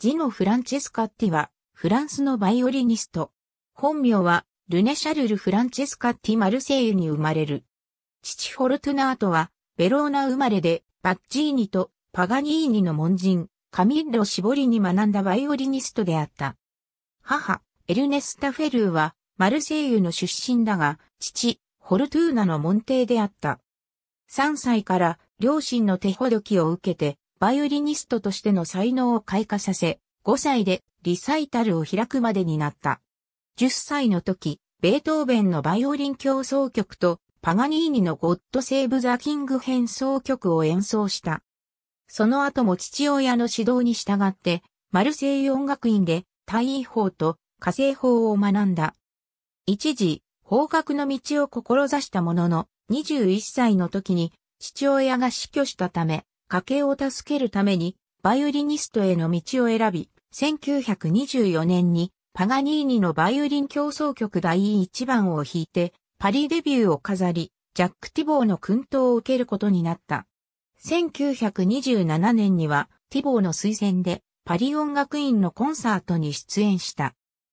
ジノ・フランチェスカッティは、フランスのバイオリニスト。本名は、ルネ・シャルル・フランチェスカッティ・マルセイユに生まれる。父フォルトゥナートは、ベローナ生まれで、バッジーニとパガニーニの門人、カミッロ・シボリに学んだバイオリニストであった。母、エルネスタ・フェルーは、マルセイユの出身だが、父、ホルトゥーナの門弟であった。3歳から両親の手ほどきを受けて、バイオリニストとしての才能を開花させ、5歳でリサイタルを開くまでになった。10歳の時、ベートーベンのバイオリン協奏曲とパガニーニのゴッド・セーブ・ザ・キング変奏曲を演奏した。その後も父親の指導に従って、マルセイユ音楽院で大位法と火星法を学んだ。一時、法学の道を志したものの、21歳の時に父親が死去したため、家計を助けるために、バイオリニストへの道を選び、1924年にパガニーニのバイオリン競争曲第1番を弾いて、パリデビューを飾り、ジャック・ティボーの訓陶を受けることになった。1927年には、ティボーの推薦で、パリ音楽院のコンサートに出演した。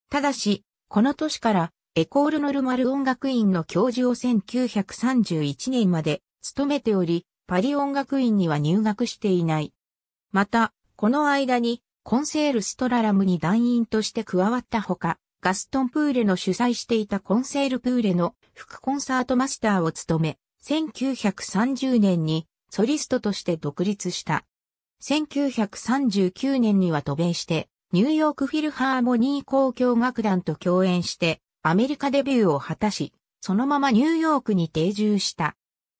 ただし、この年から、エコール・ノルマル音楽院の教授を1931年まで務めており、パリ音楽院には入学していない。また、この間に、コンセール・ストララムに団員として加わったほか、ガストン・プーレの主催していたコンセール・プーレの副コンサートマスターを務め、1930年にソリストとして独立した。1939年には渡米して、ニューヨークフィルハーモニー交響楽団と共演して、アメリカデビューを果たし、そのままニューヨークに定住した。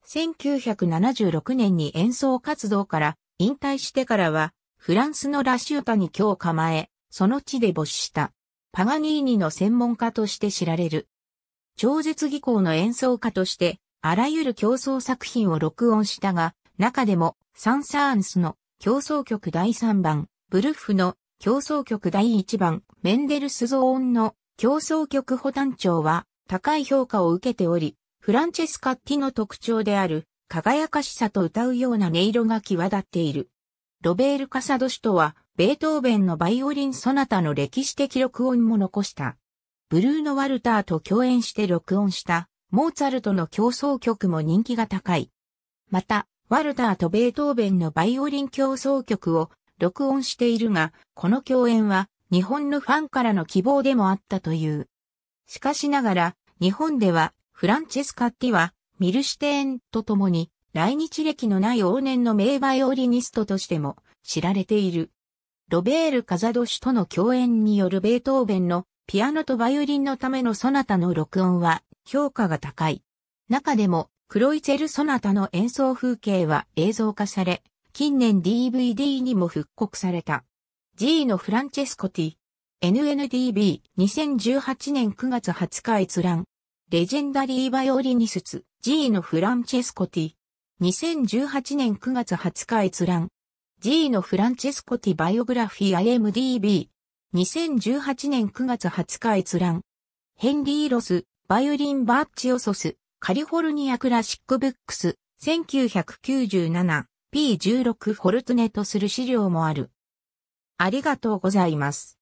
1976年に演奏活動から引退してからは、フランスのラシュータに今日構え、その地で没した。パガニーニの専門家として知られる。超絶技巧の演奏家として、あらゆる競争作品を録音したが、中でも、サンサーンスの競争曲第3番、ブルッフの競争曲第1番、メンデルスゾーンの競争曲補単調は高い評価を受けており、フランチェスカッティの特徴である、輝かしさと歌うような音色が際立っている。ロベール・カサド氏とは、ベートーベンのバイオリン・ソナタの歴史的録音も残した。ブルーノ・ワルターと共演して録音した、モーツァルトの競争曲も人気が高い。また、ワルターとベートーベンのバイオリン競争曲を録音しているが、この共演は日本のファンからの希望でもあったという。しかしながら、日本ではフランチェスカッティは、ミルシュテーンと共に、来日歴のない往年の名バイオリニストとしても知られている。ロベール・カザドシュとの共演によるベートーベンのピアノとバイオリンのためのソナタの録音は評価が高い。中でも、クロイツェル・ソナタの演奏風景は映像化され、近年 DVD にも復刻された。G のフランチェスコティ。NNDB2018 年9月20日閲覧。レジェンダリーバイオリニスツ、G のフランチェスコティ。2018年9月20日閲覧。G のフランチェスコティバイオグラフィー IMDB2018 年9月20日閲覧ヘンリー・ロス、バイオリン・バッチオソス、カリフォルニア・クラシック・ブックス、1997P16 フォルトネとする資料もある。ありがとうございます。